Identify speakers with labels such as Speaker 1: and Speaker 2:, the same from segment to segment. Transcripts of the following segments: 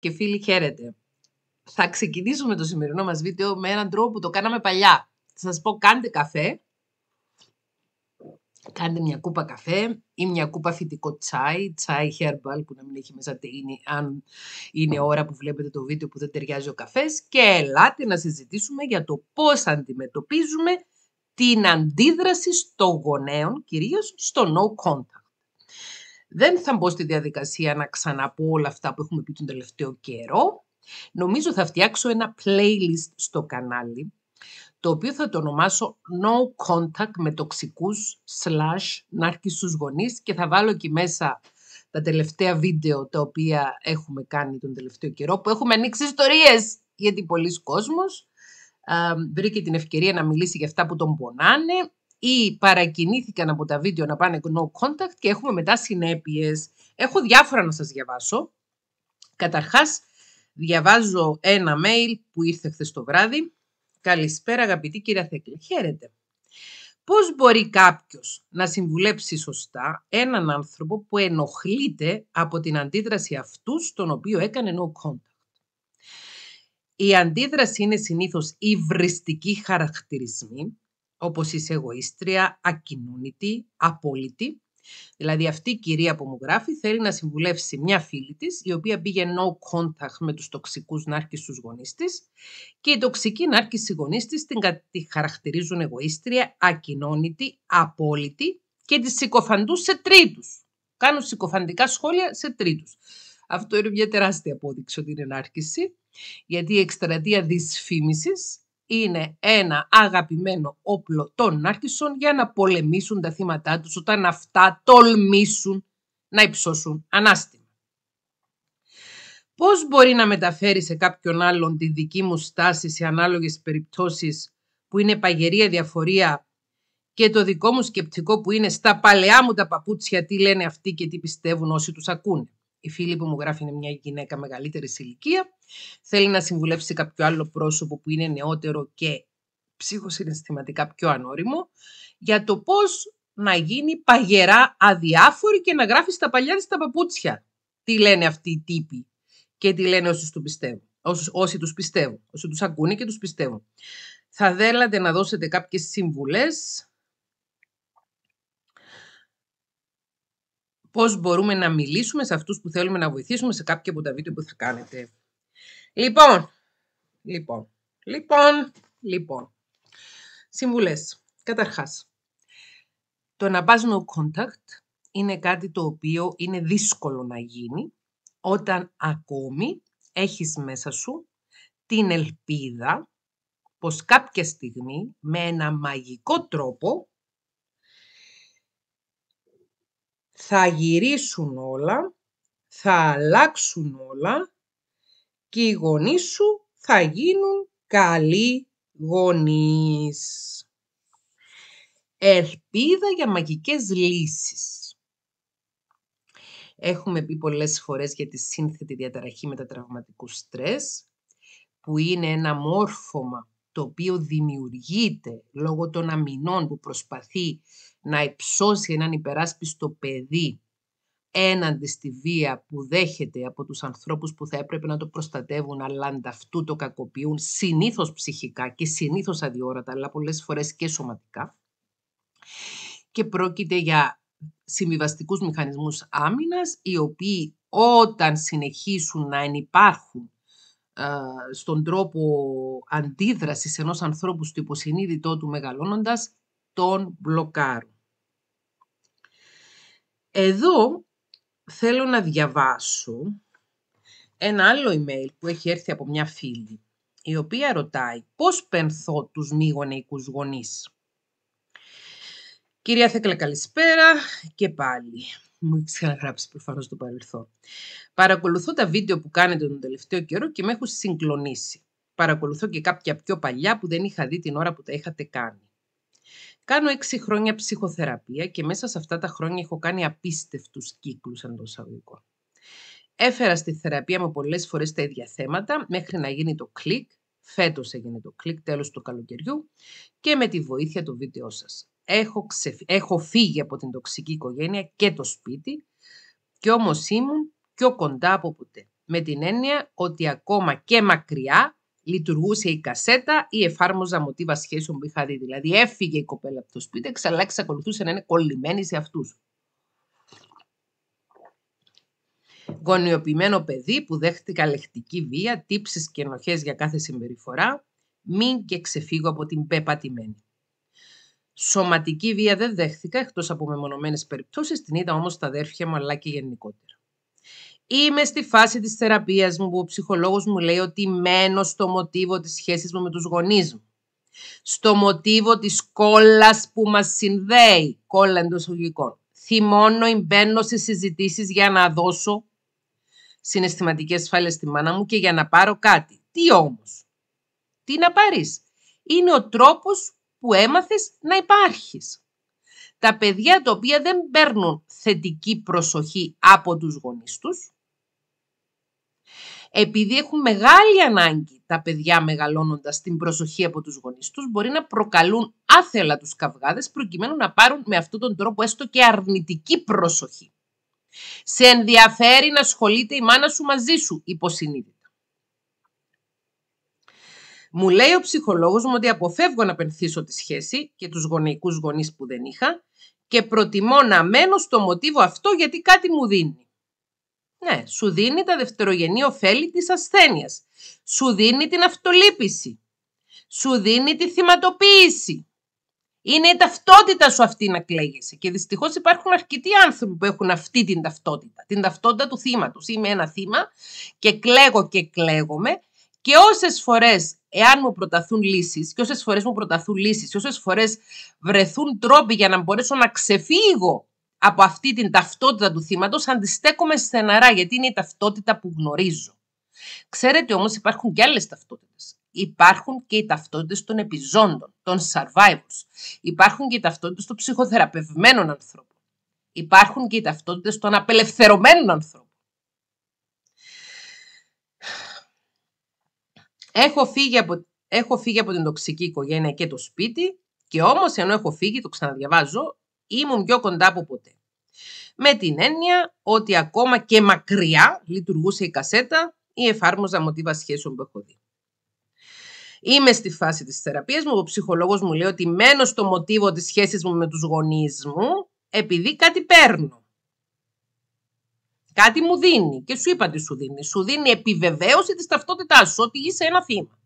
Speaker 1: και φίλοι χαίρετε. Θα ξεκινήσουμε το σημερινό μας βίντεο με έναν τρόπο που το κάναμε παλιά. Θα σας πω κάντε καφέ, κάντε μια κούπα καφέ ή μια κούπα φυτικό τσάι, τσάι herbal που να μην έχει μέσα τεΐνη αν είναι ώρα που βλέπετε το βίντεο που δεν ταιριάζει ο καφές και ελάτε να συζητήσουμε για το πώς αντιμετωπίζουμε την αντίδραση στο γονέων, κυρίως στο no contact. Δεν θα μπω στη διαδικασία να ξαναπώ όλα αυτά που έχουμε πει τον τελευταίο καιρό. Νομίζω θα φτιάξω ένα playlist στο κανάλι, το οποίο θα το ονομάσω No Contact με τοξικούς slash ναρκιστούς γονείς και θα βάλω εκεί μέσα τα τελευταία βίντεο τα οποία έχουμε κάνει τον τελευταίο καιρό, που έχουμε ανοίξει ιστορίες γιατί πολλοί κόσμος ε, βρήκε την ευκαιρία να μιλήσει για αυτά που τον πονάνε ή παρακινήθηκαν από τα βίντεο να πάνε no contact και έχουμε μετά συνέπειες. Έχω διάφορα να σας διαβάσω. Καταρχάς, διαβάζω ένα mail που ήρθε χθες το βράδυ. Καλησπέρα αγαπητή κυρία Θέκλη. Χαίρετε. Πώς μπορεί κάποιος να συμβουλέψει σωστά έναν άνθρωπο που ενοχλείται από την αντίδραση αυτού στον οποίο έκανε no contact. Η αντίδραση είναι συνήθως υβριστική χαρακτηρισμή όπως είσαι εγωίστρια, ακινούνητη, απόλυτη. Δηλαδή αυτή η κυρία που μου γράφει θέλει να συμβουλεύσει μια φίλη της η οποία πήγε no contact με τους τοξικούς νάρκης του γονείς της και οι τοξικοί νάρκης οι γονείς της την χαρακτηρίζουν εγωίστρια, ακοινώνητη, απόλυτη και τη συκοφαντούν σε τρίτους. Κάνουν συκοφαντικά σχόλια σε τρίτους. Αυτό είναι μια τεράστια απόδειξη ότι είναι νάρκηση γιατί η εκστρατεία δυσφήμισης είναι ένα αγαπημένο όπλο των νάρκισσων για να πολεμήσουν τα θύματά τους όταν αυτά τολμήσουν να υψώσουν ανάστημα. Πώς μπορεί να μεταφέρει σε κάποιον άλλον τη δική μου στάση σε ανάλογες περιπτώσεις που είναι παγερία διαφορία και το δικό μου σκεπτικό που είναι στα παλαιά μου τα παπούτσια τι λένε αυτοί και τι πιστεύουν όσοι τους ακούνε. Η φίλη που μου γράφει είναι μια γυναίκα μεγαλύτερης ηλικία Θέλει να συμβουλεύσει κάποιο άλλο πρόσωπο που είναι νεότερο και ψυχοσυναισθηματικά πιο ανώριμο για το πώς να γίνει παγερά αδιάφορη και να γράφει στα παλιά της τα παπούτσια. Τι λένε αυτοί οι τύποι και τι λένε όσους του πιστεύουν. όσοι τους πιστεύουν, όσοι τους ακούνε και τους πιστεύουν. Θα θέλατε να δώσετε κάποιες συμβουλές πώς μπορούμε να μιλήσουμε σε αυτούς που θέλουμε να βοηθήσουμε σε κάποια από τα βίντεο που θα κάνετε. Λοιπόν, λοιπόν, λοιπόν, λοιπόν. Συμβουλές. Καταρχάς, το να πας no contact είναι κάτι το οποίο είναι δύσκολο να γίνει όταν ακόμη έχεις μέσα σου την ελπίδα πως κάποια στιγμή με ένα μαγικό τρόπο θα γυρίσουν όλα, θα αλλάξουν όλα και οι γονείς σου θα γίνουν καλοί γονείς. Ελπίδα για μαγικές λύσεις. Έχουμε πει πολλές φορές για τη σύνθετη διαταραχή μετατραυματικού στρες, που είναι ένα μόρφωμα το οποίο δημιουργείται λόγω των αμυνών που προσπαθεί να υψώσει έναν υπεράσπιστο παιδί έναντι στη βία που δέχεται από τους ανθρώπους που θα έπρεπε να το προστατεύουν αλλά ανταυτού το κακοποιούν συνήθως ψυχικά και συνήθως αδιόρατα αλλά πολλές φορές και σωματικά και πρόκειται για συμβιβαστικούς μηχανισμούς άμυνας οι οποίοι όταν συνεχίσουν να ενυπάρχουν ε, στον τρόπο αντίδρασης ενός ανθρώπου στο υποσυνείδητό του μεγαλώνοντας, τον μπλοκάρουν. Εδώ θέλω να διαβάσω ένα άλλο email που έχει έρθει από μια φίλη, η οποία ρωτάει πώς πενθώ τους μη γονεϊκούς γονείς. Κυρία Θέκλα, καλησπέρα και πάλι. Μου έχεις ξαναγράψει προφανώς το παρελθόν. Παρακολουθώ τα βίντεο που κάνετε τον τελευταίο καιρό και με έχουν συγκλονίσει. Παρακολουθώ και κάποια πιο παλιά που δεν είχα δει την ώρα που τα είχατε κάνει. Κάνω έξι χρόνια ψυχοθεραπεία και μέσα σε αυτά τα χρόνια έχω κάνει απίστευτους κύκλους εντός Έφερα στη θεραπεία μου πολλές φορές τα ίδια θέματα μέχρι να γίνει το κλικ. Φέτος έγινε το κλικ τέλος του καλοκαιριού και με τη βοήθεια του βίντεο σας. Έχω, έχω φύγει από την τοξική οικογένεια και το σπίτι και όμως ήμουν πιο κοντά από ποτέ. Με την έννοια ότι ακόμα και μακριά λειτουργούσε η κασέτα ή εφάρμοζα μοτίβα σχέσεων που είχα δει. Δηλαδή έφυγε η κοπέλα από το σπίτι, αλλά εξακολουθούσε να είναι κολλημένη σε αυτούς. Γονιοποιημένο παιδί που δέχτηκα λεκτική βία, τύψεις και ενοχές για κάθε συμπεριφορά, μην και ξεφύγω από την πεπατημένη. Σωματική βία δεν δέχτηκα, εκτός από μεμονωμένες περιπτώσεις, την είδα όμως τα αδέρφια μου αλλά και γενικότερα. Είμαι στη φάση της θεραπείας μου που ο ψυχολόγος μου λέει ότι μένω στο μοτίβο της σχέσης μου με τους γονείς μου. Στο μοτίβο της κόλλας που μας συνδέει, κόλλα εντός ογικών. Θυμώνω, μπαίνω σε συζητήσεις για να δώσω συναισθηματικές ασφάλεια στη μάνα μου και για να πάρω κάτι. Τι όμως, τι να πάρεις. Είναι ο τρόπος που έμαθες να υπάρχεις. Τα παιδιά τα οποία δεν παίρνουν θετική προσοχή από τους γονείς τους, επειδή έχουν μεγάλη ανάγκη τα παιδιά μεγαλώνοντας την προσοχή από τους γονείς τους, μπορεί να προκαλούν άθελα τους καυγάδες προκειμένου να πάρουν με αυτόν τον τρόπο έστω και αρνητική προσοχή. Σε ενδιαφέρει να ασχολείται η μάνα σου μαζί σου, υποσυνείδητα. Μου λέει ο ψυχολόγος μου ότι αποφεύγω να πενθήσω τη σχέση και τους γονεϊκούς γονείς που δεν είχα και προτιμώ να μένω στο μοτίβο αυτό γιατί κάτι μου δίνει. Ναι, σου δίνει τα δευτερογενή ωφέλη της ασθένειας. Σου δίνει την αυτολύπηση. Σου δίνει τη θυματοποίηση. Είναι η ταυτότητα σου αυτή να κλαίγεσαι. Και δυστυχώς υπάρχουν αρκετοί άνθρωποι που έχουν αυτή την ταυτότητα. Την ταυτότητα του θύματος. Είμαι ένα θύμα και κλαίγω και κλαίγομαι. Και όσες φορές, εάν μου προταθούν λύσεις, και όσες φορές μου προταθούν λύσεις, και όσες φορές βρεθούν τρόποι για να μπορέσω να ξεφύγω από αυτή την ταυτότητα του θύματος αντιστέκομαι στεναρά γιατί είναι η ταυτότητα που γνωρίζω. Ξέρετε όμως υπάρχουν και άλλες ταυτότητες. Υπάρχουν και οι ταυτότητες των επιζώντων, των survivors. Υπάρχουν και οι ταυτότητες των ψυχοθεραπευμένων ανθρώπων. Υπάρχουν και οι ταυτότητες των απελευθερωμένων ανθρώπων. Έχω φύγει, από, έχω από την τοξική οικογένεια και το σπίτι και όμως ενώ έχω φύγει, το ξαναδιαβάζω, ήμουν πιο κοντά από ποτέ. Με την έννοια ότι ακόμα και μακριά λειτουργούσε η κασέτα ή εφάρμοζα μοτίβα σχέσεων που έχω δει. Είμαι στη φάση της θεραπείας μου, ο ψυχολόγος μου λέει ότι μένω στο μοτίβο της σχέσης μου με τους γονείς μου επειδή κάτι παίρνω. Κάτι μου δίνει και σου είπα τι σου δίνει. Σου δίνει επιβεβαίωση της ταυτότητάς σου ότι είσαι ένα θύμα.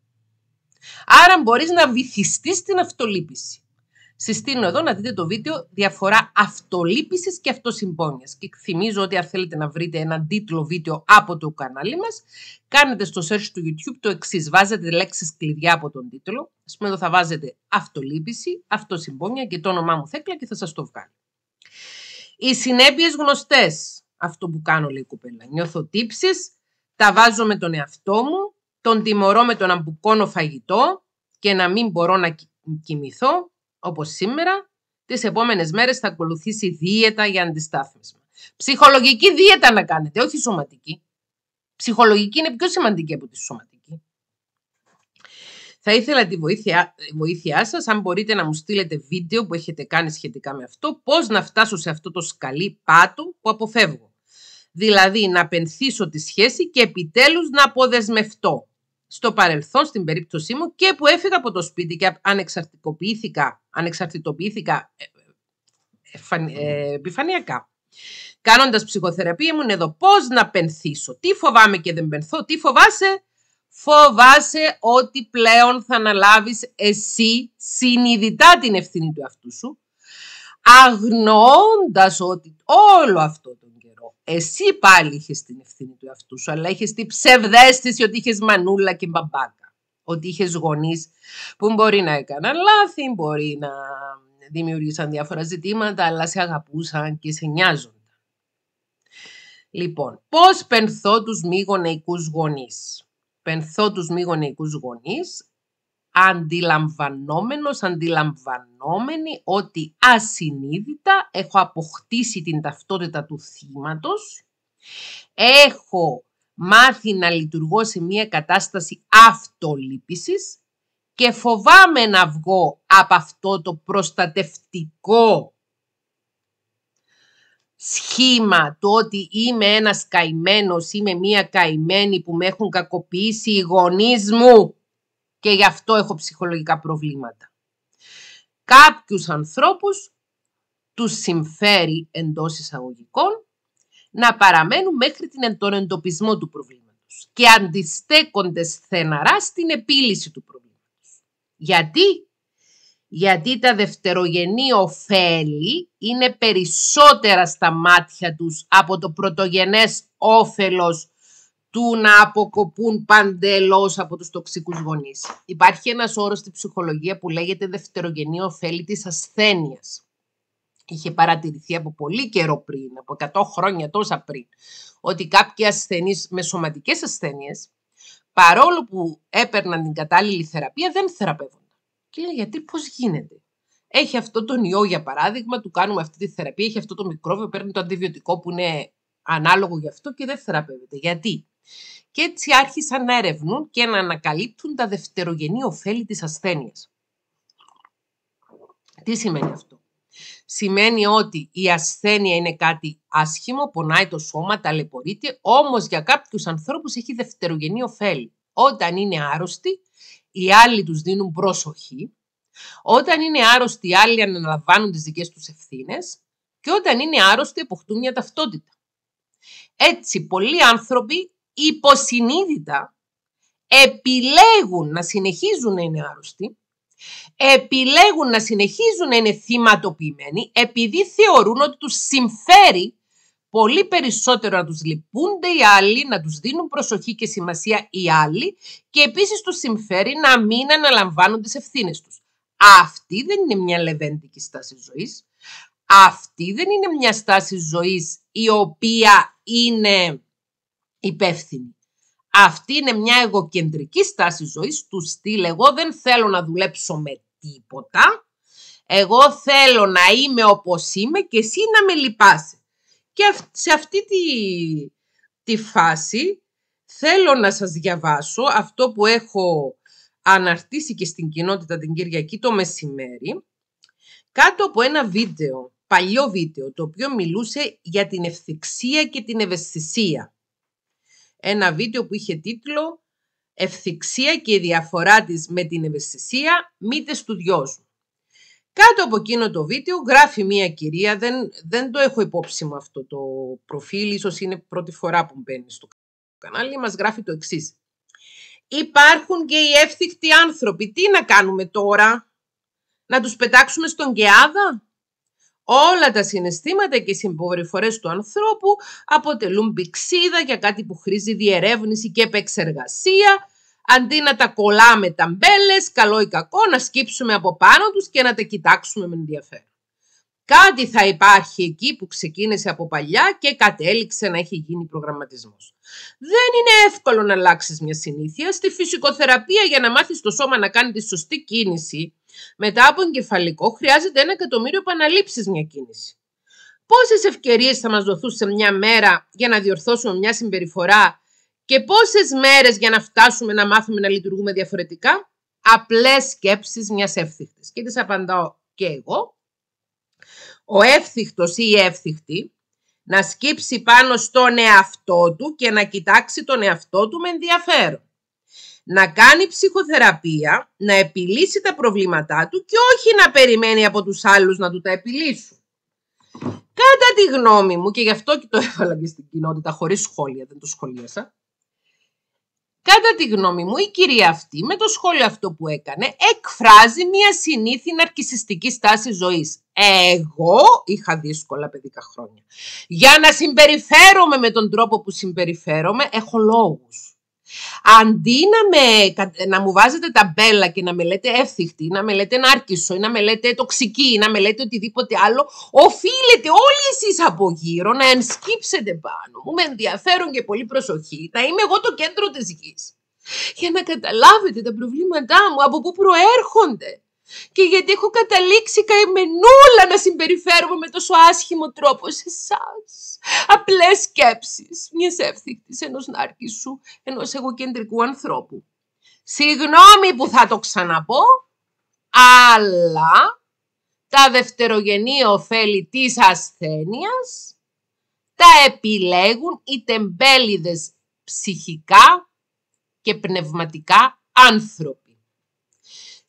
Speaker 1: Άρα μπορείς να βυθιστείς την αυτολύπηση. Συστήνω εδώ να δείτε το βίντεο διαφορά αυτολύπησης και αυτοσυμπόνιας. Και θυμίζω ότι αν θέλετε να βρείτε έναν τίτλο βίντεο από το κανάλι μας, κάνετε στο search του YouTube το εξής. Βάζετε λέξεις κλειδιά από τον τίτλο. Ας πούμε εδώ θα βάζετε αυτολύπηση, αυτοσυμπόνια και το όνομά μου Θέκλα και θα σας το βγάλω. Οι συνέπειες γνωστές. Αυτό που κάνω λέει η Νιώθω τα βάζω με τον εαυτό μου, τον τιμωρώ με τον να φαγητό και να μην μπορώ να κοιμηθώ, Όπως σήμερα, τις επόμενες μέρες θα ακολουθήσει δίαιτα για αντιστάθμισμα. Ψυχολογική δίαιτα να κάνετε, όχι σωματική. Ψυχολογική είναι πιο σημαντική από τη σωματική. Θα ήθελα τη βοήθειά, βοήθειά σας, αν μπορείτε να μου στείλετε βίντεο που έχετε κάνει σχετικά με αυτό, πώς να φτάσω σε αυτό το σκαλί πάτου που αποφεύγω. Δηλαδή να πενθήσω τη σχέση και επιτέλους να αποδεσμευτώ στο παρελθόν στην περίπτωσή μου και που έφυγα από το σπίτι και ανεξαρτητοποιήθηκα, ε, ε, ανεξαρτητοποιήθηκα επιφανειακά. Κάνοντας ψυχοθεραπεία ήμουν εδώ Πώς να πενθήσω, τι φοβάμαι και δεν πενθώ, τι φοβάσαι. Φοβάσαι ότι πλέον θα αναλάβεις εσύ συνειδητά την ευθύνη του αυτού σου, αγνοώντας ότι όλο αυτό εσύ πάλι είχες την ευθύνη του εαυτού σου, αλλά είχες την ψευδέστηση ότι είχες μανούλα και μπαμπάκα. Ότι είχες γονείς που μπορεί να έκαναν λάθη, μπορεί να δημιούργησαν διάφορα ζητήματα, αλλά σε αγαπούσαν και σε νοιάζονταν. Λοιπόν, πώς πενθώ τους μη γονεϊκούς γονείς. Πενθώ τους μη γονεϊκούς γονείς αντιλαμβανόμενος, αντιλαμβανόμενη ότι ασυνείδητα έχω αποκτήσει την ταυτότητα του θύματος, έχω μάθει να λειτουργώ σε μια κατάσταση αυτολύπησης και φοβάμαι να βγω από αυτό το προστατευτικό σχήμα το ότι είμαι ένας καημένος, είμαι μία καημένη που με έχουν κακοποιήσει οι γονείς μου και γι' αυτό έχω ψυχολογικά προβλήματα. Κάποιους ανθρώπους τους συμφέρει εντός εισαγωγικών να παραμένουν μέχρι τον εντοπισμό του προβλήματος και αντιστέκονται στεναρά στην επίλυση του προβλήματος. Γιατί? Γιατί τα δευτερογενή ωφέλη είναι περισσότερα στα μάτια τους από το πρωτογενές όφελος του να αποκοπούν παντελώς από τους τοξικούς γονείς. Υπάρχει ένας όρος στη ψυχολογία που λέγεται δευτερογενή ωφέλη της ασθένειας. Είχε παρατηρηθεί από πολύ καιρό πριν, από 100 χρόνια τόσα πριν, ότι κάποιοι ασθενείς με σωματικές ασθένειες, παρόλο που έπαιρναν την κατάλληλη θεραπεία, δεν θεραπεύονταν. Και λέει, γιατί πώς γίνεται. Έχει αυτό τον ιό, για παράδειγμα, του κάνουμε αυτή τη θεραπεία, έχει αυτό το μικρόβιο, παίρνει το αντιβιωτικό που είναι ανάλογο γι' αυτό και δεν θεραπεύεται. Γιατί? Και έτσι άρχισαν να ερευνούν και να ανακαλύπτουν τα δευτερογενή ωφέλη της ασθένειας. Τι σημαίνει αυτό. Σημαίνει ότι η ασθένεια είναι κάτι άσχημο, πονάει το σώμα, ταλαιπωρείται, όμως για κάποιους ανθρώπους έχει δευτερογενή ωφέλη. Όταν είναι άρρωστοι, οι άλλοι τους δίνουν προσοχή. Όταν είναι άρρωστοι, οι άλλοι αναλαμβάνουν τις δικές τους ευθύνες. Και όταν είναι άρρωστοι, αποκτούν μια ταυτότητα. Έτσι, πολλοί άνθρωποι υποσυνείδητα επιλέγουν να συνεχίζουν να είναι άρρωστοι, επιλέγουν να συνεχίζουν να είναι θυματοποιημένοι επειδή θεωρούν ότι τους συμφέρει πολύ περισσότερο να τους λυπούνται οι άλλοι, να τους δίνουν προσοχή και σημασία οι άλλοι και επίσης τους συμφέρει να μην αναλαμβάνουν τις ευθύνες τους. Αυτή δεν είναι μια λεβέντικη στάση ζωής αυτή δεν είναι μια στάση ζωής η οποία είναι υπεύθυνη. Αυτή είναι μια εγωκεντρική στάση ζωής του στυλ εγώ δεν θέλω να δουλέψω με τίποτα, εγώ θέλω να είμαι όπως είμαι και εσύ να με λυπάσαι. Και σε αυτή τη, τη φάση θέλω να σας διαβάσω αυτό που έχω αναρτήσει και στην κοινότητα την Κυριακή το μεσημέρι, κάτω από ένα βίντεο παλιό βίντεο το οποίο μιλούσε για την ευθυξία και την ευαισθησία. Ένα βίντεο που είχε τίτλο «Ευθυξία και η διαφορά της με την ευαισθησία, μητε του δυόσμου». Κάτω από εκείνο το βίντεο γράφει μία κυρία, δεν, δεν το έχω υπόψη με αυτό το προφίλ, ίσως είναι πρώτη φορά που μπαίνει στο κανάλι, μας γράφει το εξής. Υπάρχουν και οι εύθυκτοι άνθρωποι, τι να κάνουμε τώρα, να τους πετάξουμε στον Κεάδα, Όλα τα συναισθήματα και οι του ανθρώπου αποτελούν πηξίδα για κάτι που χρήζει διερεύνηση και επεξεργασία. Αντί να τα κολλάμε ταμπέλες, καλό ή κακό, να σκύψουμε από πάνω τους και να τα κοιτάξουμε με ενδιαφέρον. Κάτι θα υπάρχει εκεί που ξεκίνησε από παλιά και κατέληξε να έχει γίνει προγραμματισμός. Δεν είναι εύκολο να αλλάξεις μια συνήθεια. Στη φυσικοθεραπεία για να μάθεις το σώμα να κάνει τη σωστή κίνηση, μετά από εγκεφαλικό χρειάζεται ένα εκατομμύριο επαναλήψεις μια κίνηση. Πόσες ευκαιρίες θα μας δοθούν σε μια μέρα για να διορθώσουμε μια συμπεριφορά και πόσες μέρες για να φτάσουμε να μάθουμε να λειτουργούμε διαφορετικά. Απλές σκέψεις μιας εύθυκτης. Και τις απαντάω και εγώ ο εύθυχτος ή η εύθυχτη να σκύψει πάνω στον εαυτό του και να κοιτάξει τον εαυτό του με ενδιαφέρον. Να κάνει ψυχοθεραπεία, να επιλύσει τα προβλήματά του και όχι να περιμένει από τους άλλους να του τα επιλύσουν. Κατά τη γνώμη μου, και γι' αυτό και το έβαλα και στην κοινότητα χωρίς σχόλια, δεν το σχολίασα, Κατά τη γνώμη μου, η κυρία αυτή με το σχόλιο αυτό που έκανε εκφράζει μια συνήθι ναρκισιστική στάση ζωής. Εγώ είχα δύσκολα παιδικά χρόνια. Για να συμπεριφέρομαι με τον τρόπο που συμπεριφέρομαι, έχω λόγους. Αντί να, να μου βάζετε τα ταμπέλα και να με λέτε εύθυχτη, να με λέτε νάρκισο, να με λέτε τοξική, να με λέτε οτιδήποτε άλλο, οφείλετε όλοι εσείς από γύρω να ενσκύψετε πάνω μου με ενδιαφέρον και πολύ προσοχή, να είμαι εγώ το κέντρο της γης! Για να καταλάβετε τα προβλήματά μου, από πού προέρχονται και γιατί έχω καταλήξει καημενούλα να συμπεριφέρομαι με τόσο άσχημο τρόπο σε εσάς. Απλές σκέψεις μιας εύθυκτης ενός νάρκη σου, ενός εγωκεντρικού ανθρώπου. Συγγνώμη που θα το ξαναπώ, αλλά τα δευτερογενή ωφέλη της ασθένειας τα επιλέγουν οι τεμπέληδες ψυχικά και πνευματικά άνθρωποι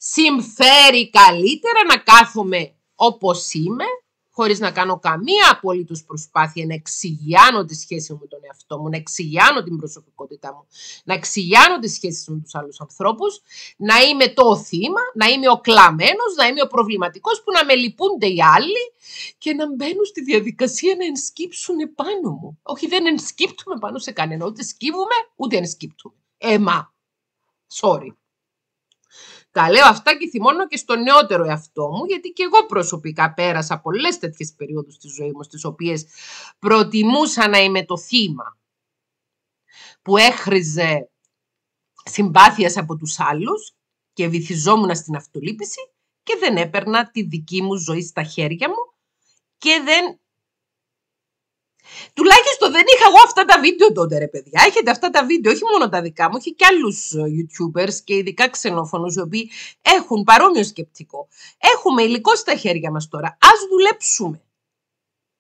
Speaker 1: συμφέρει καλύτερα να κάθομαι όπως είμαι, χωρίς να κάνω καμία απολύτως προσπάθεια να εξηγιάνω τη σχέση μου με τον εαυτό μου, να εξηγιάνω την προσωπικότητά μου, να εξηγιάνω τις σχέσεις μου με τους άλλους ανθρώπους, να είμαι το θύμα, να είμαι ο κλαμμένος, να είμαι ο προβληματικός που να με λυπούνται οι άλλοι και να μπαίνουν στη διαδικασία να ενσκύψουν επάνω μου. Όχι, δεν ενσκύπτουμε πάνω σε κανένα, ούτε σκύβουμε, ούτε ενσκύπτουμε. Έμα, ε, sorry. Τα λέω αυτά και θυμώνω και στο νεότερο εαυτό μου, γιατί και εγώ προσωπικά πέρασα πολλές τέτοιες περιόδους στη ζωή μου, στις οποίες προτιμούσα να είμαι το θύμα που έχριζε συμπάθεια από τους άλλους και βυθιζόμουν στην αυτολύπηση και δεν έπαιρνα τη δική μου ζωή στα χέρια μου και δεν Τουλάχιστον δεν είχα εγώ αυτά τα βίντεο τότε, ρε παιδιά. Έχετε αυτά τα βίντεο, όχι μόνο τα δικά μου, έχει και άλλους ε, YouTubers και ειδικά ξενόφωνους, οι οποίοι έχουν παρόμοιο σκεπτικό. Έχουμε υλικό στα χέρια μας τώρα. Ας δουλέψουμε.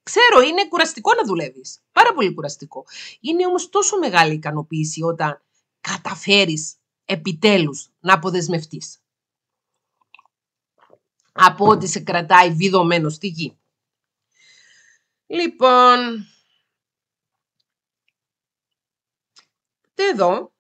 Speaker 1: Ξέρω, είναι κουραστικό να δουλεύεις. Πάρα πολύ κουραστικό. Είναι όμως τόσο μεγάλη ικανοποίηση όταν καταφέρεις επιτέλους να αποδεσμευτείς από ό,τι σε κρατάει βιδωμένο στη γη. Λοιπόν, Και εδώ.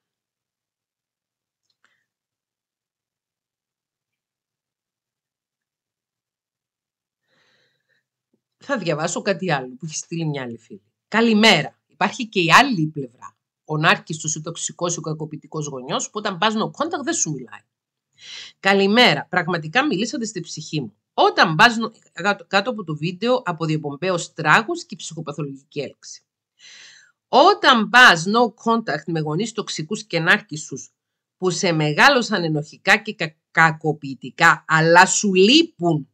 Speaker 1: Θα διαβάσω κάτι άλλο που έχει στείλει μια άλλη φίλη. Καλημέρα. Υπάρχει και η άλλη πλευρά. Ο νάρκιστος του, τοξικός, ο κακοποιητικός γονιός, που όταν πας no contact δεν σου μιλάει. Καλημέρα. Πραγματικά μιλήσατε στη ψυχή μου. Όταν πας κάτω από το βίντεο από διαπομπαίο τράγου και ψυχοπαθολογική έλξη. Όταν πας no contact με γονείς τοξικούς και νάρκισους που σε μεγάλωσαν ενοχικά και κα- κακοποιητικά, αλλά σου λείπουν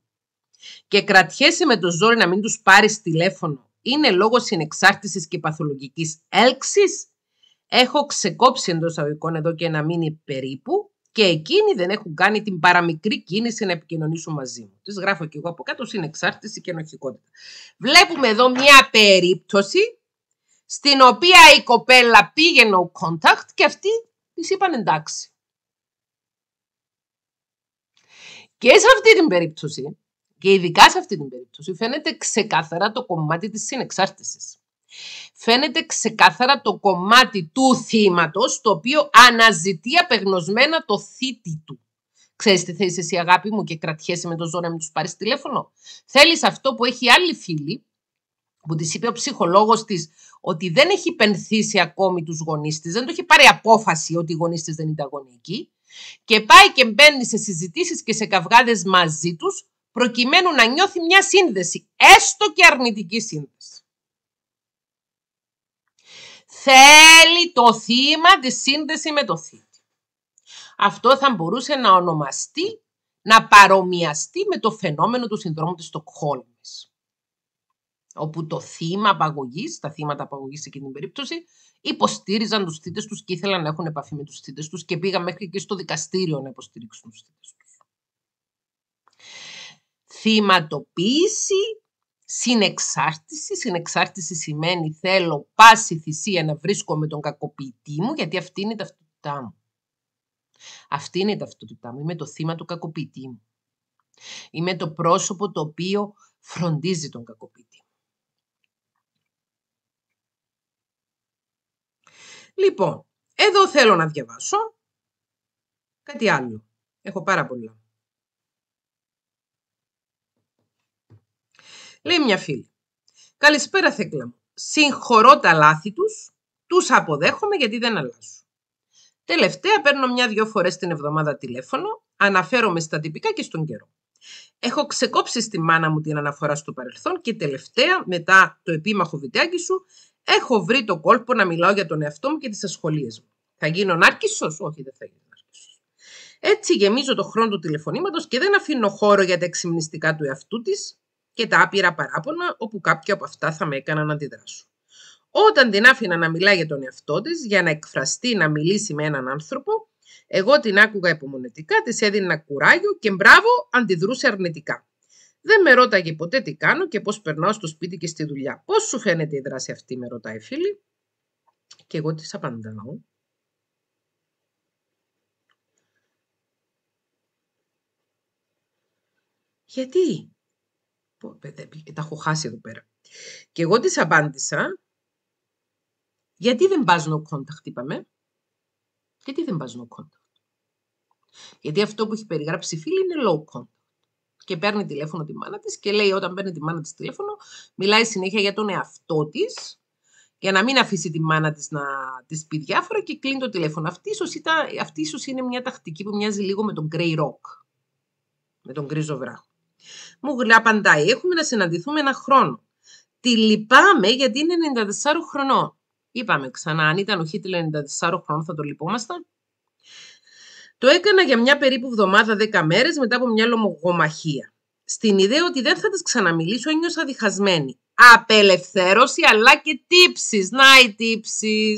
Speaker 1: και κρατιέσαι με το ζόρι να μην τους πάρεις τηλέφωνο, είναι λόγω συνεξάρτησης και παθολογικής Έλξης, Έχω ξεκόψει εντός αγωγικών εδώ και ένα μήνυ περίπου και εκείνοι δεν έχουν κάνει την παραμικρή κίνηση να επικοινωνήσουν μαζί μου. Τη γράφω και εγώ από κάτω, συνεξάρτηση και ενοχικότητα. Βλέπουμε εδώ μια περίπτωση στην οποία η κοπέλα πήγε no contact και αυτή της είπαν εντάξει. Και σε αυτή την περίπτωση, και ειδικά σε αυτή την περίπτωση, φαίνεται ξεκάθαρα το κομμάτι της συνεξάρτησης. Φαίνεται ξεκάθαρα το κομμάτι του θύματος, το οποίο αναζητεί απεγνωσμένα το θήτη του. Ξέρεις τι θέλεις εσύ αγάπη μου και κρατιέσαι με το ζώο να μην τους πάρεις τηλέφωνο. Θέλεις αυτό που έχει άλλη φίλη, που της είπε ο ψυχολόγος της ότι δεν έχει πενθήσει ακόμη τους γονείς της, δεν το έχει πάρει απόφαση ότι οι γονείς της δεν ήταν γονεϊκοί και πάει και μπαίνει σε συζητήσεις και σε καυγάδες μαζί τους προκειμένου να νιώθει μια σύνδεση, έστω και αρνητική σύνδεση. Θέλει το θύμα τη σύνδεση με το θύμα. Αυτό θα μπορούσε να ονομαστεί, να παρομοιαστεί με το φαινόμενο του συνδρόμου της Στοκχόλμης όπου το θύμα απαγωγής, τα θύματα απαγωγής σε εκείνη την περίπτωση, υποστήριζαν τους θήτες τους και ήθελαν να έχουν επαφή με τους θήτες τους και πήγαν μέχρι και στο δικαστήριο να υποστηρίξουν τους θήτες τους. Θυματοποίηση συνεξάρτηση. Συνεξάρτηση σημαίνει θέλω πάση θυσία να βρίσκω με τον κακοποιητή μου, γιατί αυτή είναι η ταυτότητά μου. Αυτή είναι η ταυτότητά μου. Είμαι το θύμα του κακοποιητή μου. Είμαι το πρόσωπο το οποίο φροντίζει τον κακοποιητή. Λοιπόν, εδώ θέλω να διαβάσω κάτι άλλο. Έχω πάρα πολλά. Λέει μια φίλη. Καλησπέρα Θέκλα μου. Συγχωρώ τα λάθη τους, τους αποδέχομαι γιατί δεν αλλάζω. Τελευταία παίρνω μια-δυο φορές την εβδομάδα τηλέφωνο, αναφέρομαι στα τυπικά και στον καιρό. Έχω ξεκόψει στη μάνα μου την αναφορά στο παρελθόν και τελευταία, μετά το επίμαχο βιντεάκι σου, Έχω βρει τον κόλπο να μιλάω για τον εαυτό μου και τις ασχολίες μου. Θα γίνω νάρκισο, Όχι, δεν θα γίνω νάρκισο. Έτσι γεμίζω το χρόνο του τηλεφωνήματος και δεν αφήνω χώρο για τα εξυμνιστικά του εαυτού της και τα άπειρα παράπονα, όπου κάποια από αυτά θα με έκαναν να αντιδράσω. Όταν την άφηνα να μιλά για τον εαυτό της, για να εκφραστεί, να μιλήσει με έναν άνθρωπο, εγώ την άκουγα υπομονετικά, της έδινα κουράγιο και μπράβο, αντιδρούσε αρνητικά. Δεν με ρώταγε ποτέ τι κάνω και πώς περνάω στο σπίτι και στη δουλειά. Πώς σου φαίνεται η δράση αυτή, με ρωτάει φίλη. Και εγώ της απαντάω. Γιατί. Τα έχω χάσει εδώ πέρα. Και εγώ της απάντησα. Γιατί δεν πας no contact, είπαμε. Γιατί δεν πας no Γιατί αυτό που έχει περιγράψει η φίλη είναι low contact και παίρνει τηλέφωνο τη μάνα της και λέει όταν παίρνει τη μάνα της τηλέφωνο μιλάει συνέχεια για τον εαυτό της για να μην αφήσει τη μάνα της να της πει διάφορα και κλείνει το τηλέφωνο. Αυτή ίσως, ήταν, αυτή ίσως είναι μια τακτική που μοιάζει λίγο με τον Grey Rock, με τον γκρίζο βράχο. Μου απαντάει, έχουμε να συναντηθούμε ένα χρόνο. Τη λυπάμαι γιατί είναι 94 χρονών. Είπαμε ξανά, αν ήταν ο Χίτλερ 94 χρονών θα το λυπόμασταν. Το έκανα για μια περίπου εβδομάδα 10 μέρες μετά από μια λομογομαχία. Στην ιδέα ότι δεν θα της ξαναμιλήσω ένιωσα διχασμένη. Απελευθέρωση αλλά και τύψεις, Να οι τύψεις.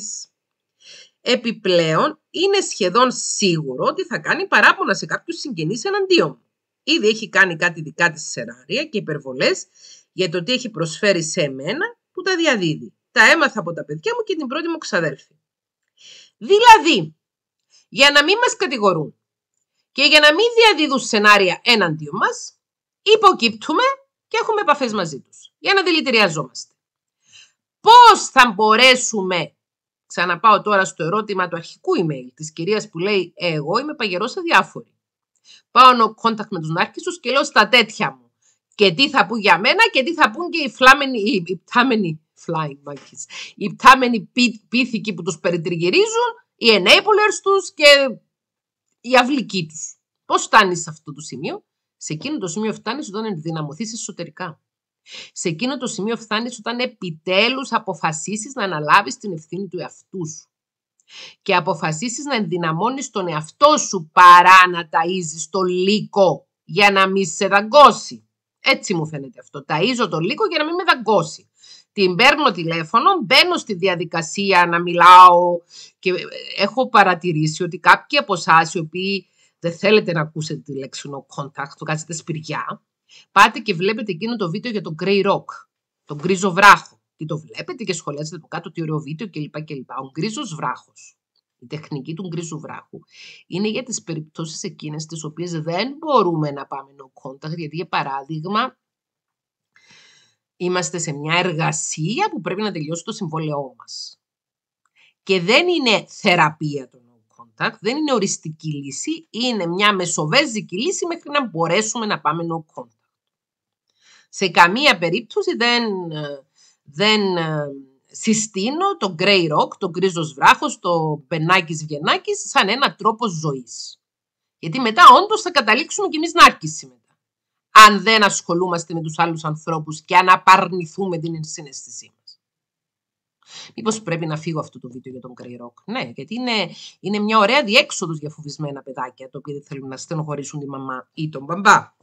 Speaker 1: Επιπλέον, είναι σχεδόν σίγουρο ότι θα κάνει παράπονα σε κάποιους συγγενείς εναντίον μου. Ήδη έχει κάνει κάτι δικά της σεράρια και υπερβολές για το τι έχει προσφέρει σε εμένα που τα διαδίδει. Τα έμαθα από τα παιδιά μου και την πρώτη μου ξαδέλφη. Δηλαδή, για να μην μας κατηγορούν και για να μην διαδίδουν σενάρια έναντιον μας, υποκύπτουμε και έχουμε επαφές μαζί τους για να δηλητηριαζόμαστε. Πώς θα μπορέσουμε, ξαναπάω τώρα στο ερώτημα του αρχικού email της κυρίας που λέει «Ε, εγώ είμαι παγερός αδιάφορη. Πάω no contact με τους νάρκησους και λέω στα τέτοια μου. Και τι θα πούν για μένα και τι θα πούν και οι φλάμενοι, οι πτάμενοι, flying οι πτάμενοι πίθηκοι που τους περιτριγυρίζουν οι enablers τους και η αυλικοί τους. Πώς φτάνεις σε αυτό το σημείο? Σε εκείνο το σημείο φτάνεις όταν ενδυναμωθείς εσωτερικά. Σε εκείνο το σημείο φτάνεις όταν επιτέλους αποφασίσεις να αναλάβεις την ευθύνη του εαυτού σου. Και αποφασίσεις να ενδυναμώνεις τον εαυτό σου παρά να ταΐζεις το λύκο για να μην σε δαγκώσει. Έτσι μου φαίνεται αυτό. Ταΐζω το λύκο για να μην με δαγκώσει την παίρνω τηλέφωνο, μπαίνω στη διαδικασία να μιλάω και ε, έχω παρατηρήσει ότι κάποιοι από εσάς οι οποίοι δεν θέλετε να ακούσετε τη λέξη no contact, το κάτσετε σπηριά, πάτε και βλέπετε εκείνο το βίντεο για τον Grey Rock, τον γκρίζο βράχο. Και το βλέπετε και σχολιάζετε από κάτω τι ωραίο βίντεο κλπ. κλπ. Ο γκρίζος βράχος, η τεχνική του γκρίζου βράχου, είναι για τις περιπτώσεις εκείνες τις οποίες δεν μπορούμε να πάμε no contact, γιατί για παράδειγμα Είμαστε σε μια εργασία που πρέπει να τελειώσει το συμβόλαιό μας. Και δεν είναι θεραπεία το no contact, δεν είναι οριστική λύση, είναι μια μεσοβέζικη λύση μέχρι να μπορέσουμε να πάμε no contact. Σε καμία περίπτωση δεν, δεν ε, συστήνω το grey rock, το γκρίζος βράχος, το πενάκης βιενάκης σαν ένα τρόπο ζωής. Γιατί μετά όντως θα καταλήξουμε κι εμείς να αν δεν ασχολούμαστε με τους άλλους ανθρώπους και αν απαρνηθούμε την συναισθησή μας. Μήπως πρέπει να φύγω αυτό το βίντεο για τον Grey Ναι, γιατί είναι, είναι μια ωραία διέξοδος για φοβισμένα παιδάκια το οποίο δεν θέλουν να στενοχωρήσουν τη μαμά ή τον μπαμπά.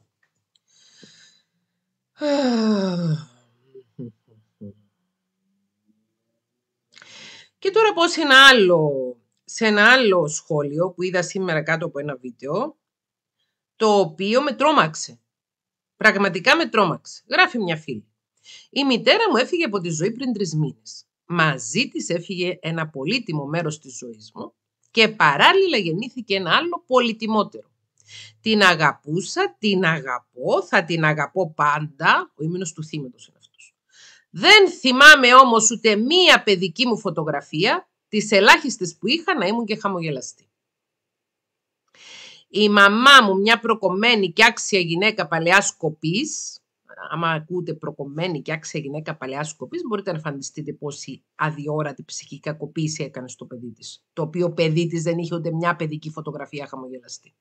Speaker 1: Και τώρα πω σε ένα άλλο, σε ένα άλλο σχόλιο που είδα σήμερα κάτω από ένα βίντεο, το οποίο με τρόμαξε. Πραγματικά με τρόμαξε, γράφει μια φίλη. Η μητέρα μου έφυγε από τη ζωή πριν τρεις μήνες. Μαζί της έφυγε ένα πολύτιμο μέρος της ζωής μου και παράλληλα γεννήθηκε ένα άλλο πολυτιμότερο. Την αγαπούσα, την αγαπώ, θα την αγαπώ πάντα. Ο ύμνος του θύματος είναι αυτός. Δεν θυμάμαι όμως ούτε μία παιδική μου φωτογραφία, τις ελάχιστες που είχα να ήμουν και χαμογελαστή η μαμά μου μια προκομμένη και άξια γυναίκα παλαιά κοπής, άμα ακούτε προκομμένη και άξια γυναίκα παλαιά κοπή, μπορείτε να φανταστείτε πόση αδιόρατη ψυχική κακοποίηση έκανε στο παιδί της. Το οποίο παιδί της δεν είχε ούτε μια παιδική φωτογραφία χαμογελαστή.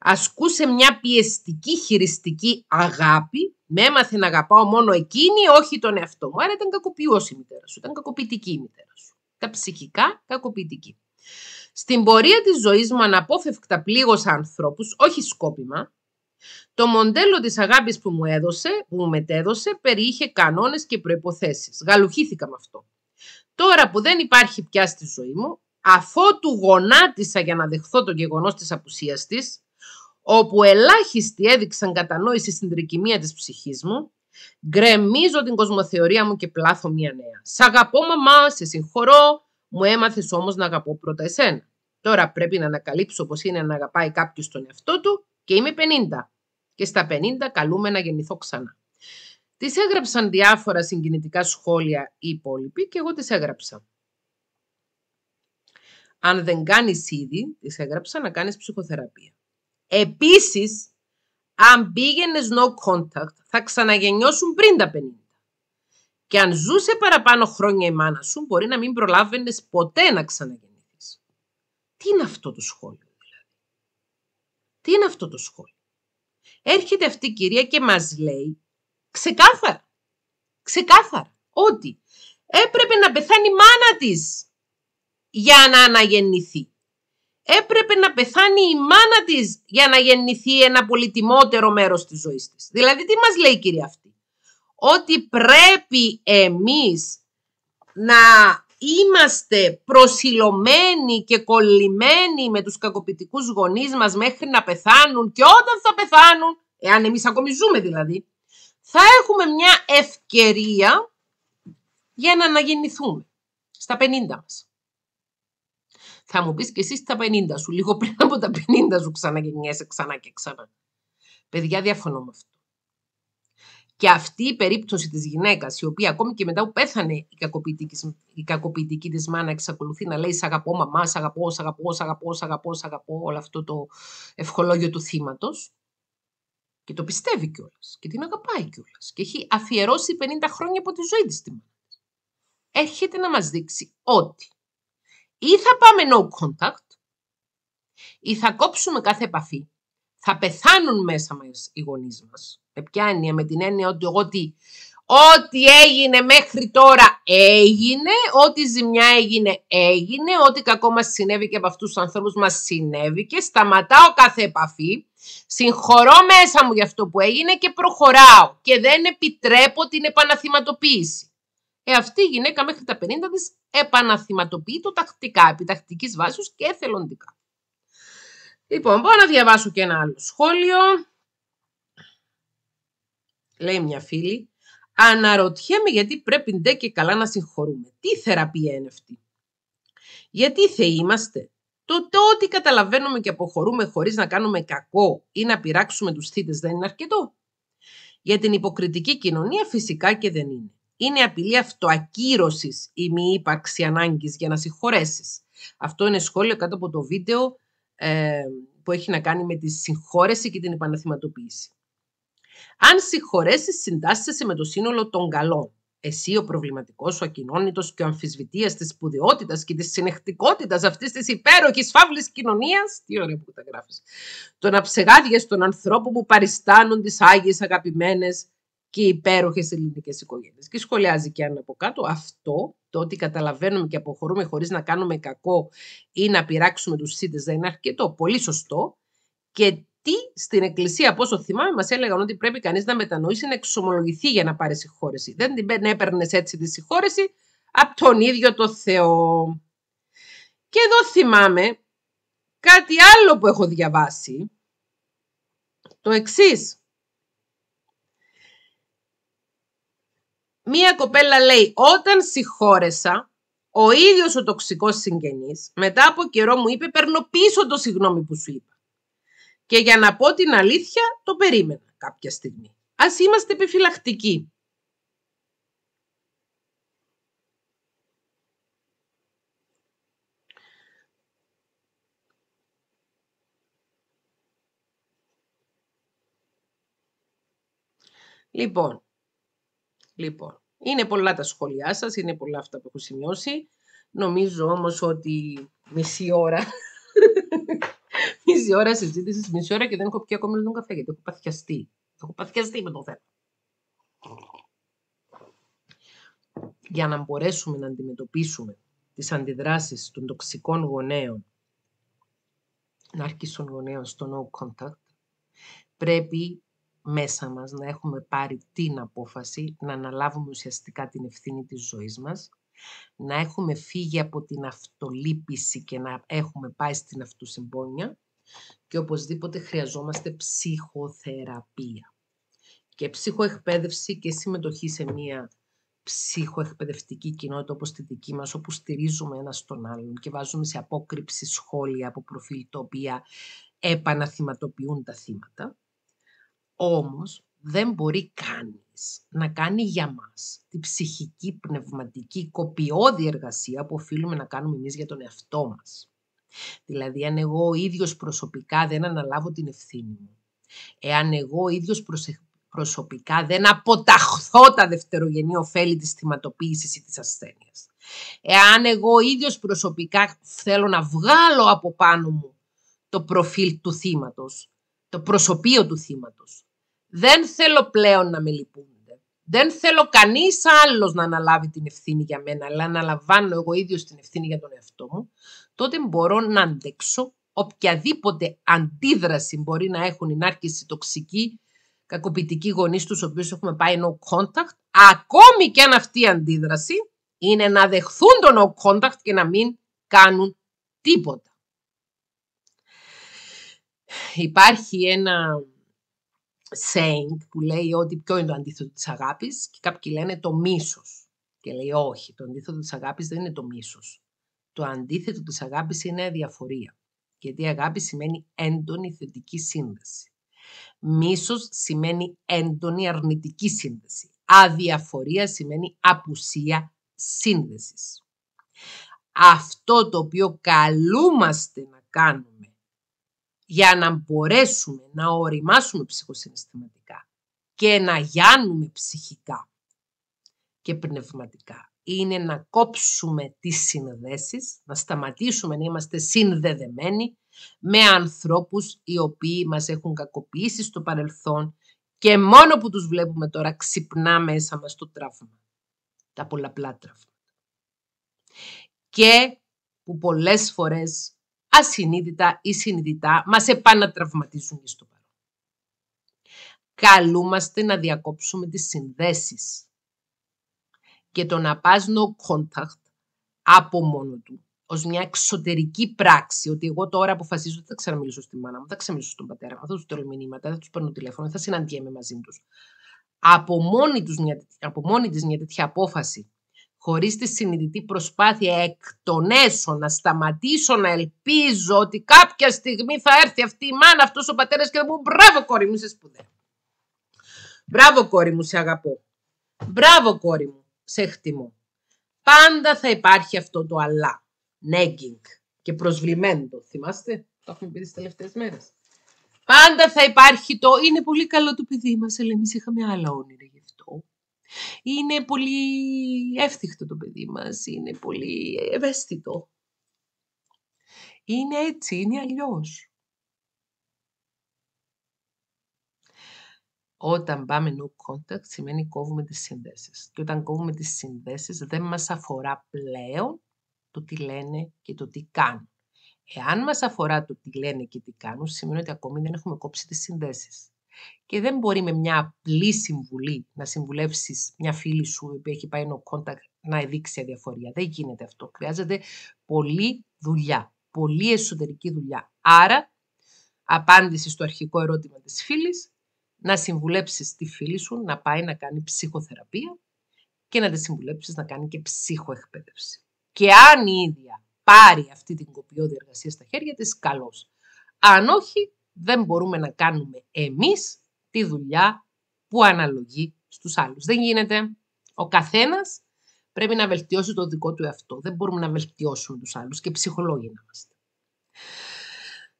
Speaker 1: Ασκούσε μια πιεστική χειριστική αγάπη. Με έμαθε να αγαπάω μόνο εκείνη, όχι τον εαυτό μου. Άρα ήταν κακοποιός η μητέρα σου. Ήταν κακοποιητική η μητέρα σου. Τα ψυχικά κακοποιητική. Στην πορεία της ζωής μου αναπόφευκτα πλήγωσα ανθρώπους, όχι σκόπιμα. Το μοντέλο της αγάπης που μου έδωσε, που μου μετέδωσε, περιείχε κανόνες και προϋποθέσεις. Γαλουχήθηκα με αυτό. Τώρα που δεν υπάρχει πια στη ζωή μου, αφότου γονάτισα για να δεχθώ το γεγονός της απουσίας της, όπου ελάχιστοι έδειξαν κατανόηση στην τρικυμία της ψυχής μου, γκρεμίζω την κοσμοθεωρία μου και πλάθω μία νέα. Σ' αγαπώ μαμά, σε συγχωρώ, μου έμαθες όμως να αγαπώ πρώτα εσένα. Τώρα πρέπει να ανακαλύψω πώ είναι να αγαπάει κάποιος τον εαυτό του και είμαι 50. Και στα 50 καλούμε να γεννηθώ ξανά. Τη έγραψαν διάφορα συγκινητικά σχόλια οι υπόλοιποι και εγώ τις έγραψα. Αν δεν κάνεις ήδη, τη έγραψα να κάνεις ψυχοθεραπεία. Επίσης, αν πήγαινες no contact, θα ξαναγεννιώσουν πριν τα 50. Και αν ζούσε παραπάνω χρόνια η μάνα σου, μπορεί να μην προλάβαινες ποτέ να ξαναγεννηθείς. Τι είναι αυτό το σχόλιο, δηλαδή. Τι είναι αυτό το σχόλιο. Έρχεται αυτή η κυρία και μας λέει ξεκάθαρα, ξεκάθαρα, ότι έπρεπε να πεθάνει η μάνα της για να αναγεννηθεί. Έπρεπε να πεθάνει η μάνα της για να γεννηθεί ένα πολύτιμότερο μέρος της ζωής της. Δηλαδή τι μας λέει η κυρία αυτή ότι πρέπει εμείς να είμαστε προσιλωμένοι και κολλημένοι με τους κακοποιητικούς γονείς μας μέχρι να πεθάνουν και όταν θα πεθάνουν, εάν εμείς ακόμη ζούμε δηλαδή, θα έχουμε μια ευκαιρία για να αναγεννηθούμε στα 50 μας. Θα μου πεις και εσύ στα 50 σου, λίγο πριν από τα 50 σου ξαναγεννιέσαι ξανά και ξανά. Παιδιά, διαφωνώ με αυτό. Και αυτή η περίπτωση της γυναίκας, η οποία ακόμη και μετά που πέθανε η κακοποιητική, η κακοποιητική της μάνα, εξακολουθεί να λέει Σ' αγαπώ, μαμά, σ' αγαπώ, σ' αγαπώ, σ' αγαπώ, σ' αγαπώ, σ' αγαπώ, όλο αυτό το ευχολόγιο του θύματος. Και το πιστεύει κιόλας. Και την αγαπάει κιόλας. Και έχει αφιερώσει 50 χρόνια από τη ζωή της στη μάνα. Έρχεται να μας δείξει ότι ή θα πάμε no contact, ή θα κόψουμε κάθε επαφή, θα πεθάνουν μέσα μας οι γονείς μας. Με ποια έννοια, με την έννοια ότι, ότι ό,τι έγινε μέχρι τώρα έγινε, ό,τι ζημιά έγινε έγινε, ό,τι κακό μας συνέβη και από αυτούς τους ανθρώπους μας συνέβη και σταματάω κάθε επαφή, συγχωρώ μέσα μου για αυτό που έγινε και προχωράω και δεν επιτρέπω την επαναθυματοποίηση. Ε, αυτή η γυναίκα μέχρι τα 50 της επαναθυματοποιεί το τακτικά, επιτακτικής βάσης και εθελοντικά. Λοιπόν, πάω να διαβάσω και ένα άλλο σχόλιο. Λέει μια φίλη. Αναρωτιέμαι γιατί πρέπει ντε και καλά να συγχωρούμε. Τι θεραπεία είναι αυτή. Γιατί θεοί είμαστε. Το, το ότι καταλαβαίνουμε και αποχωρούμε χωρίς να κάνουμε κακό ή να πειράξουμε τους θήτες δεν είναι αρκετό. Για την υποκριτική κοινωνία φυσικά και δεν είναι. Είναι απειλή αυτοακύρωσης η μη ύπαρξη ανάγκης για να συγχωρέσεις. Αυτό είναι σχόλιο κάτω από το βίντεο ε, που έχει να κάνει με τη συγχώρεση και την επαναθυματοποίηση. Αν συγχωρέσεις, συντάσσεσαι με το σύνολο των καλών. Εσύ, ο προβληματικός, ο ακοινώνητος και ο αμφισβητίας της σπουδαιότητας και της συνεχτικότητας αυτής της υπέροχης φαύλης κοινωνίας. Τι ωραία που τα γράφεις. να αψεγάδιε των ανθρώπων που παριστάνουν τις άγιες αγαπημένες και υπέροχες ελληνικές οικογένειες. Και σχολιάζει και αν από κάτω, αυτό το ότι καταλαβαίνουμε και αποχωρούμε χωρίς να κάνουμε κακό ή να πειράξουμε τους σύντε δεν είναι αρκετό. Πολύ σωστό. Και τι στην Εκκλησία, πόσο θυμάμαι, μας έλεγαν ότι πρέπει κανείς να μετανοήσει, να εξομολογηθεί για να πάρει συγχώρεση. Δεν την έπαιρνες έτσι τη συγχώρεση από τον ίδιο το Θεό. Και εδώ θυμάμαι κάτι άλλο που έχω διαβάσει. Το εξής. Μία κοπέλα λέει, όταν συγχώρεσα, ο ίδιος ο τοξικός συγγενής, μετά από καιρό μου είπε, παίρνω πίσω το συγγνώμη που σου είπα. Και για να πω την αλήθεια, το περίμενα κάποια στιγμή. Ας είμαστε επιφυλακτικοί. Λοιπόν, λοιπόν, είναι πολλά τα σχόλιά σας, είναι πολλά αυτά που έχω σημειώσει. Νομίζω όμως ότι μισή ώρα, μισή ώρα συζήτησης, μισή ώρα και δεν έχω πια ακόμα τον καφέ, γιατί έχω παθιαστεί. Έχω παθιαστεί με τον θέμα. Για να μπορέσουμε να αντιμετωπίσουμε τις αντιδράσεις των τοξικών γονέων, να αρχίσουν γονέων στο no contact, πρέπει μέσα μας να έχουμε πάρει την απόφαση να αναλάβουμε ουσιαστικά την ευθύνη της ζωής μας, να έχουμε φύγει από την αυτολύπηση και να έχουμε πάει στην αυτοσυμπόνια και οπωσδήποτε χρειαζόμαστε ψυχοθεραπεία. Και ψυχοεκπαίδευση και συμμετοχή σε μία ψυχοεκπαιδευτική κοινότητα όπως τη δική μας, όπου στηρίζουμε ένα τον άλλον και βάζουμε σε απόκρυψη σχόλια από προφίλ τα οποία επαναθυματοποιούν τα θύματα. Όμως δεν μπορεί κανείς να κάνει για μας τη ψυχική, πνευματική, κοπιώδη εργασία που οφείλουμε να κάνουμε εμείς για τον εαυτό μας. Δηλαδή, αν εγώ ο ίδιος προσωπικά δεν αναλάβω την ευθύνη μου, εάν εγώ ο ίδιος προσωπικά δεν αποταχθώ τα δευτερογενή ωφέλη της θυματοποίησης ή της ασθένειας, εάν εγώ ο ίδιος προσωπικά θέλω να βγάλω από πάνω μου το προφίλ του θύματος, το προσωπείο του θύματος, δεν θέλω πλέον να με λυπούνται. Δεν θέλω κανείς άλλος να αναλάβει την ευθύνη για μένα, αλλά να αναλαμβάνω εγώ ίδιος την ευθύνη για τον εαυτό μου, τότε μπορώ να αντέξω οποιαδήποτε αντίδραση μπορεί να έχουν οι νάρκες οι τοξικοί, κακοποιητικοί γονείς τους οποίους έχουμε πάει no contact, ακόμη και αν αυτή η αντίδραση είναι να δεχθούν τον no contact και να μην κάνουν τίποτα. Υπάρχει ένα saying που λέει ότι ποιο είναι το αντίθετο της αγάπης και κάποιοι λένε το μίσος. Και λέει όχι, το αντίθετο της αγάπης δεν είναι το μίσος. Το αντίθετο της αγάπης είναι αδιαφορία. Γιατί αγάπη σημαίνει έντονη θετική σύνδεση. Μίσος σημαίνει έντονη αρνητική σύνδεση. Αδιαφορία σημαίνει απουσία σύνδεσης. Αυτό το οποίο καλούμαστε να κάνουμε για να μπορέσουμε να οριμάσουμε ψυχοσυναισθηματικά και να γιάνουμε ψυχικά και πνευματικά είναι να κόψουμε τις συνδέσεις, να σταματήσουμε να είμαστε συνδεδεμένοι με ανθρώπους οι οποίοι μας έχουν κακοποιήσει στο παρελθόν και μόνο που τους βλέπουμε τώρα ξυπνά μέσα μας το τραύμα, τα πολλαπλά τραύματα. Και που πολλές φορές ασυνείδητα ή συνειδητά, μας επανατραυματίζουν στο παρόν. Καλούμαστε να διακόψουμε τις συνδέσεις και το να πας contact από μόνο του ως μια εξωτερική πράξη. Ότι εγώ τώρα αποφασίζω ότι θα ξαναμιλήσω στη μάνα μου, θα ξαναμιλήσω στον πατέρα μου, θα τους στείλω μηνύματα, θα τους παίρνω τηλέφωνο, θα συναντιέμαι μαζί τους. Από μόνη, τους μια, της μια τέτοια απόφαση χωρίς τη συνειδητή προσπάθεια εκ των έσω να σταματήσω να ελπίζω ότι κάποια στιγμή θα έρθει αυτή η μάνα, αυτός ο πατέρας και θα μου «Μπράβο κόρη μου, είσαι σπουδαία». «Μπράβο κόρη μου, σε αγαπώ». «Μπράβο κόρη μου, σε χτιμώ». Πάντα θα υπάρχει αυτό το αλλά, νέγκινγκ και προσβλημένο θυμάστε, το έχουμε πει τις τελευταίες μέρες. Πάντα θα υπάρχει το «Είναι πολύ καλό το παιδί μας, αλλά εμείς είχαμε άλλα όνειρα είναι πολύ εύθυκτο το παιδί μας, είναι πολύ ευαίσθητο. Είναι έτσι, είναι αλλιώς. Όταν πάμε no contact σημαίνει κόβουμε τις συνδέσεις. Και όταν κόβουμε τις συνδέσεις δεν μας αφορά πλέον το τι λένε και το τι κάνουν. Εάν μας αφορά το τι λένε και τι κάνουν, σημαίνει ότι ακόμη δεν έχουμε κόψει τις συνδέσεις. Και δεν μπορεί με μια απλή συμβουλή να συμβουλεύσεις μια φίλη σου που έχει πάει no contact να δείξει αδιαφορία. Δεν γίνεται αυτό. Χρειάζεται πολλή δουλειά. Πολλή εσωτερική δουλειά. Άρα, απάντηση στο αρχικό ερώτημα της φίλης, να συμβουλέψεις τη φίλη σου να πάει να κάνει ψυχοθεραπεία και να της συμβουλέψεις να κάνει και ψυχοεκπαίδευση. Και αν η ίδια πάρει αυτή την κοπιώδη εργασία στα χέρια της, καλώς. Αν όχι, δεν μπορούμε να κάνουμε εμείς τη δουλειά που αναλογεί στους άλλους. Δεν γίνεται. Ο καθένας πρέπει να βελτιώσει το δικό του εαυτό. Δεν μπορούμε να βελτιώσουμε τους άλλους και ψυχολόγοι να είμαστε.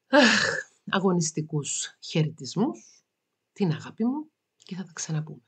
Speaker 1: Αχ, αγωνιστικούς χαιρετισμούς, την αγάπη μου και θα τα ξαναπούμε.